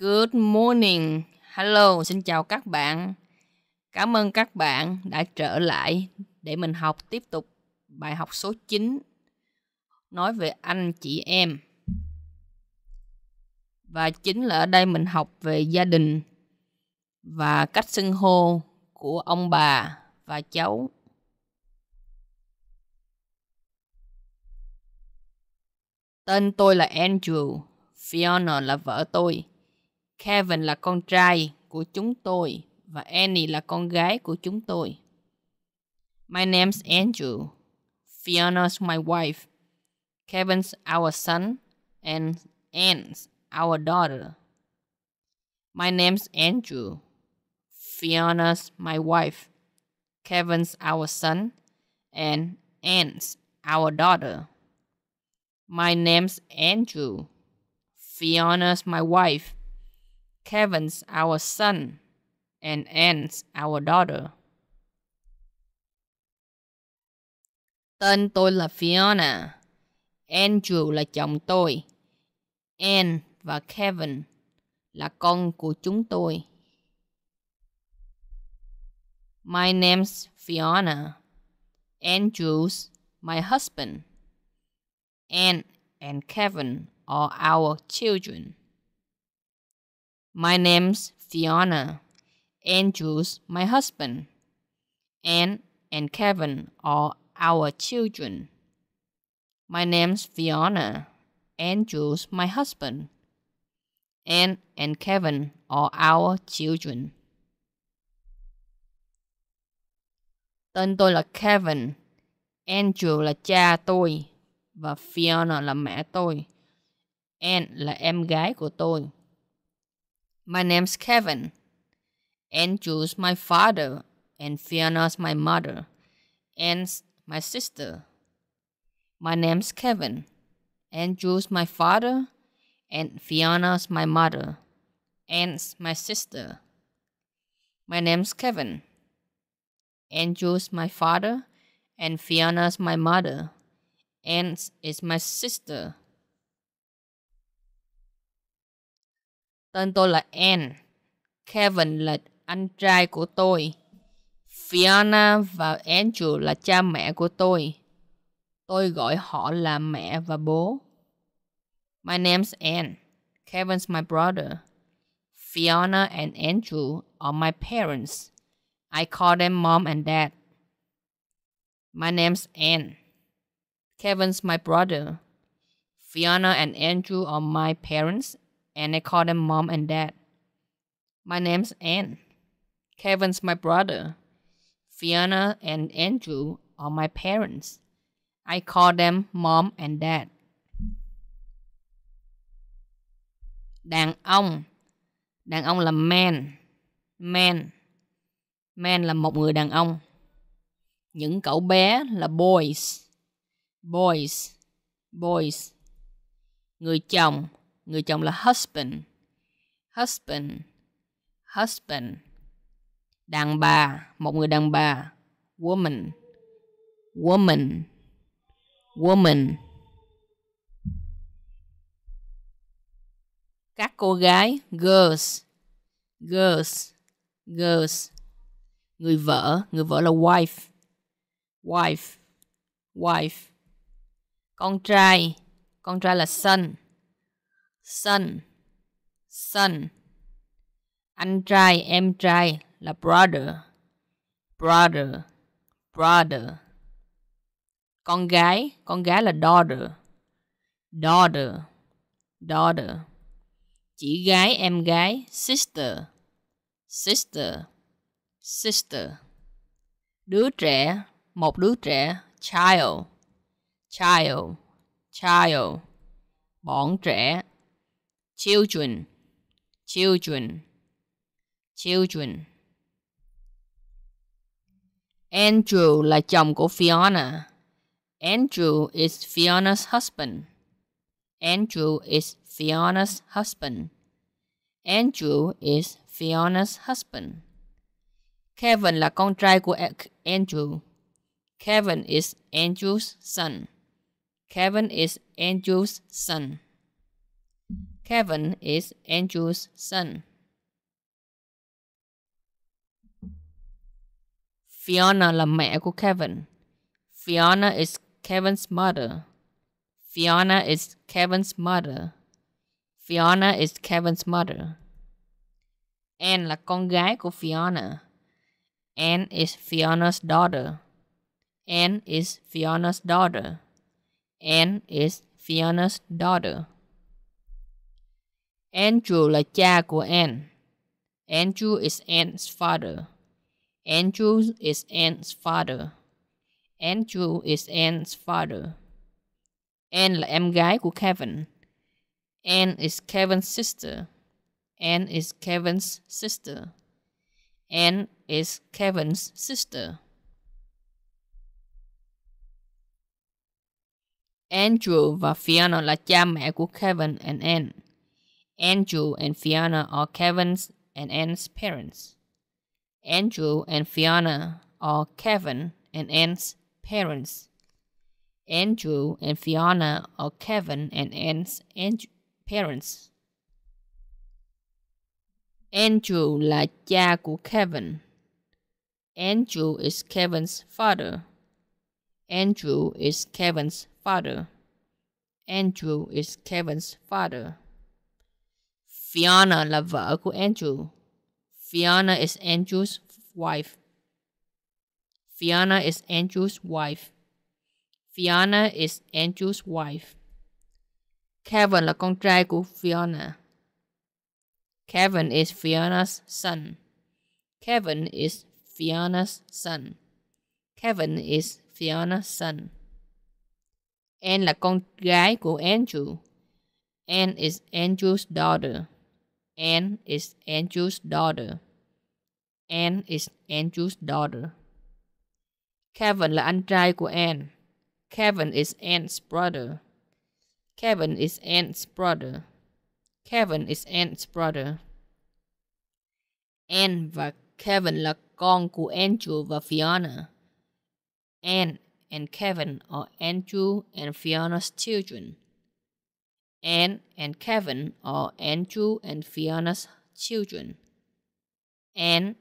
Good morning. Hello, xin chào các bạn. Cảm ơn các bạn đã trở lại để mình học tiếp tục bài học số 9 nói về anh chị em. Và chính là ở đây mình học về gia đình và cách xưng hô của ông bà và cháu. Tên tôi là Andrew, Fiona là vợ tôi Kevin là con trai của chúng tôi và Annie là con gái của chúng tôi. My name's Andrew. Fiona's my wife. Kevin's our son and Anne's our daughter. My name's Andrew. Fiona's my wife. Kevin's our son and Anne's our daughter. My name's Andrew. Fiona's my wife. Kevin's our son and Anne's our daughter. Tên tôi là Fiona. Andrew là chồng tôi. Anne và Kevin là con của chúng tôi. My name's Fiona. Andrew's my husband. Anne and Kevin are our children. My name's Fiona. Andrew's my husband. Anne and Kevin are our children. My name's Fiona. Andrew's my husband. Anne and Kevin are our children. Tên tôi là Kevin. Andrew là cha tôi. Và Fiona là mẹ tôi. Anne là em gái của tôi. My name's Kevin. And Joe's my father. And Fiona's my mother. And my sister. My name's Kevin. And Joe's my father. And Fiona's my mother. And my sister. My name's Kevin. And Joe's my father. And Fiona's my mother. And is my sister. Tên tôi là Anne. Kevin là anh trai của tôi. Fiona và Andrew là cha mẹ của tôi. Tôi gọi họ là mẹ và bố. My name's Anne. Kevin's my brother. Fiona and Andrew are my parents. I call them mom and dad. My name's Anne. Kevin's my brother. Fiona and Andrew are my parents and I call them mom and dad. My name's Anne. Kevin's my brother. Fiona and Andrew are my parents. I call them mom and dad. Đàn ông. Đàn ông là man. Man. Man là một người đàn ông. Những cậu bé là boys. Boys. Boys. Người chồng Người chồng là husband. Husband. Husband. Đàn bà. Một người đàn bà. Woman. Woman. Woman. Các cô gái. Girls. Girls. Girls. Người vợ. Người vợ là wife. Wife. Wife. Con trai. Con trai là son son son anh trai em trai là brother brother brother con gái con gái là daughter daughter daughter chị gái em gái sister sister sister đứa trẻ một đứa trẻ child child child bọn trẻ children, children, children. Andrew là chồng của Fiona. Andrew is Fiona's husband. Andrew is Fiona's husband. Andrew is Fiona's husband. Kevin là con trai của Andrew. Kevin is Andrew's son. Kevin is Andrew's son. Kevin is Andrew's son. Fiona là mẹ của Kevin. Fiona is Kevin's mother. Fiona is Kevin's mother. Fiona is Kevin's mother. Anne là con gái của Fiona. Anne is Fiona's daughter. Anne is Fiona's daughter. Anne is Fiona's daughter. Andrew là cha của Anne. Andrew is Anne's father. Andrew is Anne's father. Andrew is Anne's father. Anne là em gái của Kevin. Anne is Kevin's sister. Anne is Kevin's sister. Anne is Kevin's sister. Andrew và Fiona là cha mẹ của Kevin and Anne. Andrew and Fiona are Kevin's and Anne's parents. Andrew and Fiona are Kevin and Anne's parents. Andrew and Fiona are Kevin and Anne's parents. Andrew là cha của Kevin. Andrew is Kevin's father. Andrew is Kevin's father. Andrew is Kevin's father. Fiona là vợ của Andrew. Fiona is Andrew's wife. Fiona is Andrew's wife. Fiona is Andrew's wife. Kevin là con trai của Fiona. Kevin is Fiona's son. Kevin is Fiona's son. Kevin is Fiona's son. Anne là con gái của Andrew. Anne is Andrew's daughter. Anne is Andrew's daughter. Anne is Andrew's daughter. Kevin là anh trai của Anne. Kevin is Anne's brother. Kevin is Anne's brother. Kevin is Anne's brother. Anne và Kevin là con của Andrew và Fiona. Anne and Kevin are Andrew and Fiona's children. Anne and Kevin are Andrew and Fiona's children. Anne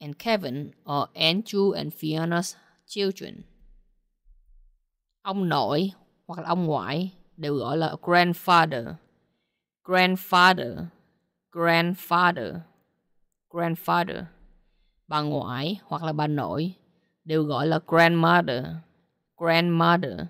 and Kevin are Andrew and Fiona's children. Ông nội hoặc là ông ngoại đều gọi là grandfather. Grandfather, grandfather, grandfather. Bà ngoại hoặc là bà nội đều gọi là grandmother, grandmother,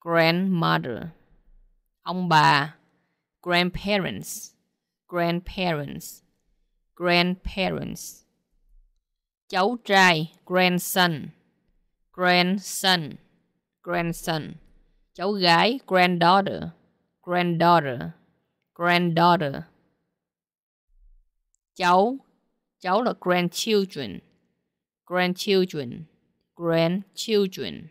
grandmother ông bà grandparents grandparents grandparents cháu trai grandson grandson grandson cháu gái granddaughter granddaughter granddaughter cháu cháu là grandchildren grandchildren grandchildren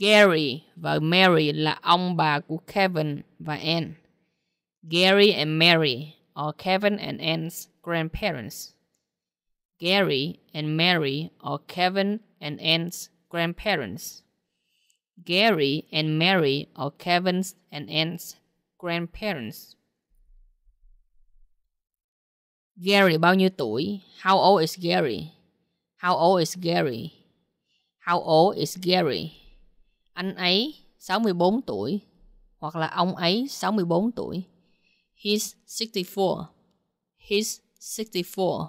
Gary và Mary là ông bà của Kevin và Anne. Gary and Mary are Kevin and Anne's grandparents. Gary and Mary are Kevin and Anne's grandparents. Gary and Mary are Kevin's and Anne's grandparents. Gary bao nhiêu tuổi? How old is Gary? How old is Gary? How old is Gary? Anh ấy 64 tuổi hoặc là ông ấy 64 tuổi. He's 64. He's 64.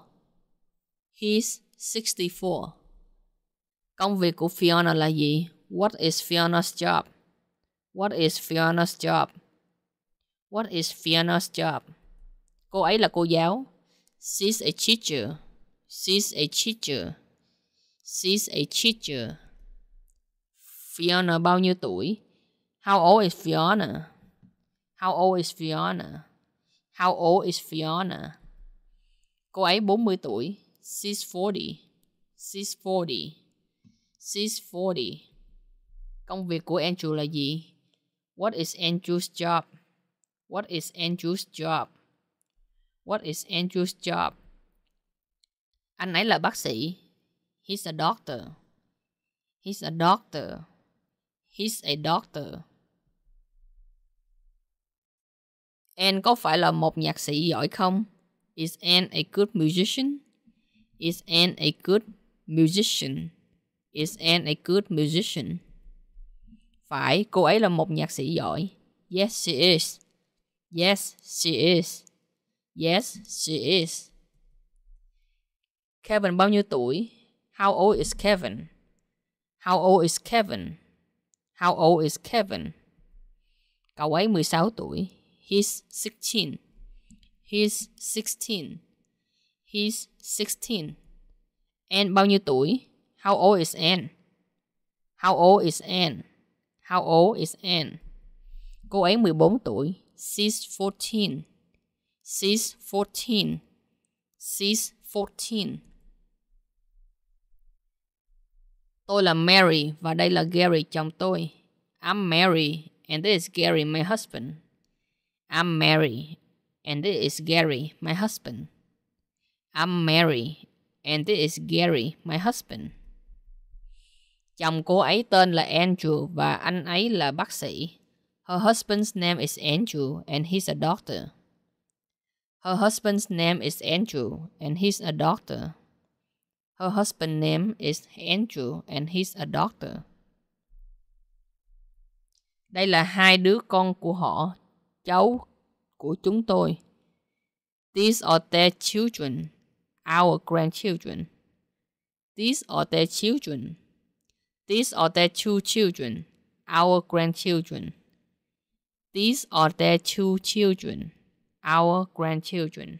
He's 64. Công việc của Fiona là gì? What is Fiona's job? What is Fiona's job? What is Fiona's job? Cô ấy là cô giáo. She's a teacher. She's a teacher. She's a teacher. Fiona bao nhiêu tuổi? How old is Fiona? How old is Fiona? How old is Fiona? Cô ấy 40 tuổi. She's 40. She's 40. She's 40. Công việc của Andrew là gì? What is Andrew's job? What is Andrew's job? What is Andrew's job? Anh ấy là bác sĩ. He's a doctor. He's a doctor. He's a doctor. Anne có phải là một nhạc sĩ giỏi không? Is Anne a good musician? Is Anne a good musician? Is Anne a good musician? Phải, cô ấy là một nhạc sĩ giỏi. Yes, she is. Yes, she is. Yes, she is. Kevin bao nhiêu tuổi? How old is Kevin? How old is Kevin? How old is Kevin? Cậu ấy 16 tuổi. He's 16. He's 16. He's 16. Anne bao nhiêu tuổi? How old is Anne? How old is Anne? How old is Anne? Cô ấy 14 tuổi. She's 14. She's 14. She's 14. Tôi là Mary và đây là Gary chồng tôi. I'm Mary and this is Gary my husband. I'm Mary and this is Gary my husband. I'm Mary and this is Gary my husband. Chồng cô ấy tên là Andrew và anh ấy là bác sĩ. Her husband's name is Andrew and he's a doctor. Her husband's name is Andrew and he's a doctor. Her husband's name is Andrew and he's a doctor. Đây là hai đứa con của họ, cháu của chúng tôi. These are their children, our grandchildren. These are their children. These are their two children, our grandchildren. These are their two children, our grandchildren.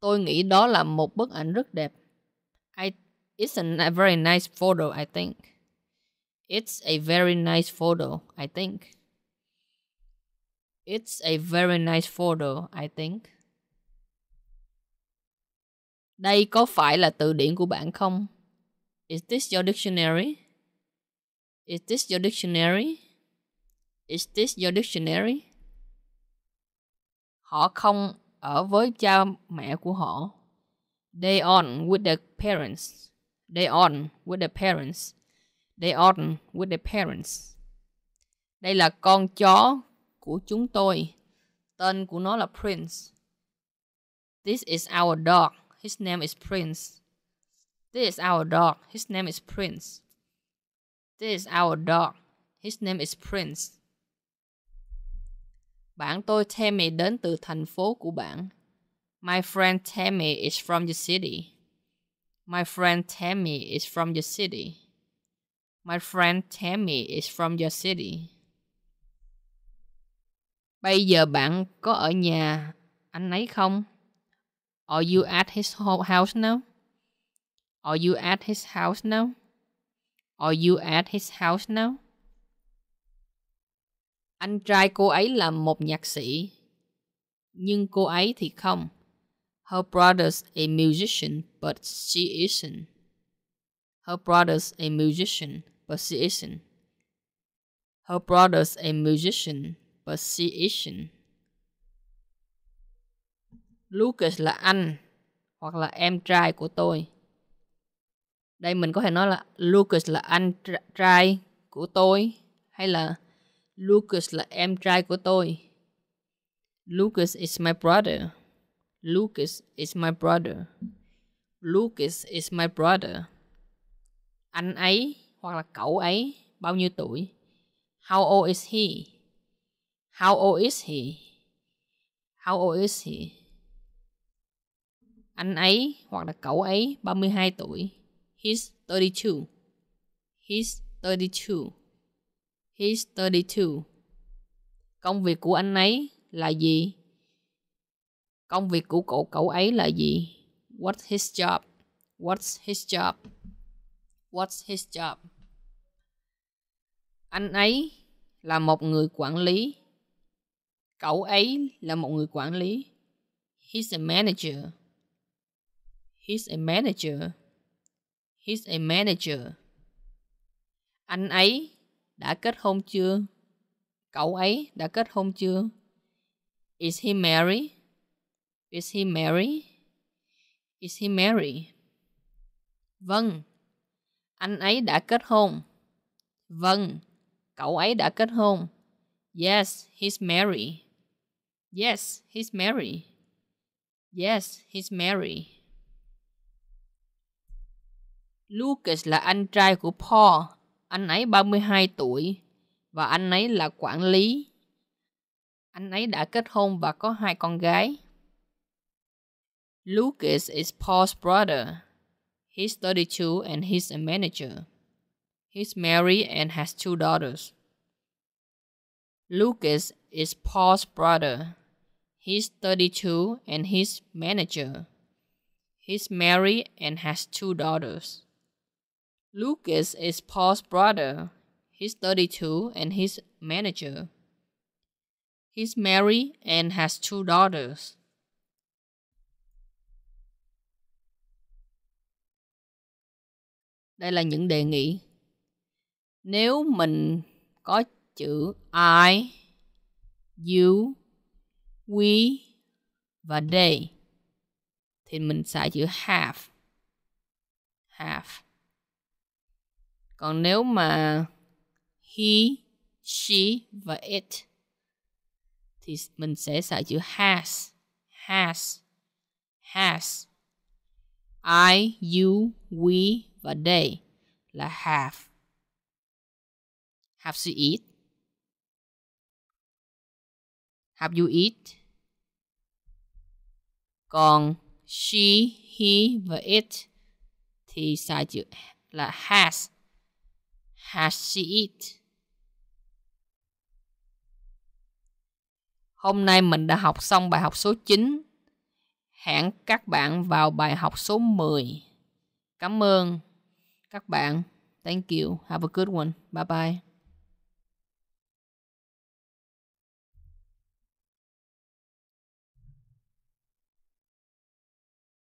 Tôi nghĩ đó là một bức ảnh rất đẹp. I, it's a very nice photo, I think. It's a very nice photo, I think. It's a very nice photo, I think. Đây có phải là từ điển của bạn không? Is this your dictionary? Is this your dictionary? Is this your dictionary? Họ không ở với cha mẹ của họ. They on with their parents. They on with their parents. They on with their parents. Đây là con chó của chúng tôi. Tên của nó là Prince. This is our dog. His name is Prince. This is our dog. His name is Prince. This is our dog. His name is Prince. Bạn tôi Tammy đến từ thành phố của bạn. My friend Tammy is from the city. My friend Tammy is from the city. My friend Tammy is from your city. Bây giờ bạn có ở nhà anh ấy không? Are you at his house now? Are you at his house now? Are you at his house now? Anh trai cô ấy là một nhạc sĩ. Nhưng cô ấy thì không. Her brother's a musician, but she isn't. Her brother's a musician, but she isn't. Her brother's a musician, but she isn't. Lucas là anh hoặc là em trai của tôi. Đây mình có thể nói là Lucas là anh trai của tôi hay là Lucas là em trai của tôi. Lucas is my brother. Lucas is my brother. Lucas is my brother. Anh ấy hoặc là cậu ấy bao nhiêu tuổi? How old is he? How old is he? How old is he? Anh ấy hoặc là cậu ấy 32 tuổi. He's 32. He's 32. He's 32. Công việc của anh ấy là gì? Công việc của cậu cậu ấy là gì? What's his job? What's his job? What's his job? Anh ấy là một người quản lý. Cậu ấy là một người quản lý. He's a manager. He's a manager. He's a manager. Anh ấy đã kết hôn chưa? Cậu ấy đã kết hôn chưa? Is he married? Is he married? Is he married? Vâng, anh ấy đã kết hôn. Vâng, cậu ấy đã kết hôn. Yes, he's married. Yes, he's married. Yes, he's married. Lucas là anh trai của Paul Anh ấy 32 tuổi và anh ấy là quản lý. Anh ấy đã kết hôn và có hai con gái. Lucas is Paul's brother. He's 32 and he's a manager. He's married and has two daughters. Lucas is Paul's brother. He's 32 and he's manager. He's married and has two daughters. Lucas is Paul's brother. He's 32 and he's manager. He's married and has two daughters. Đây là những đề nghị. Nếu mình có chữ I, you, we và they thì mình xài chữ have. Have. Còn nếu mà he, she và it thì mình sẽ xài chữ has, has, has. I, you, we và they là have. Have you eat? Have you eat? Còn she, he và it thì xài chữ là has Hashit. Hôm nay mình đã học xong bài học số 9. Hẹn các bạn vào bài học số 10. Cảm ơn các bạn. Thank you. Have a good one. Bye bye.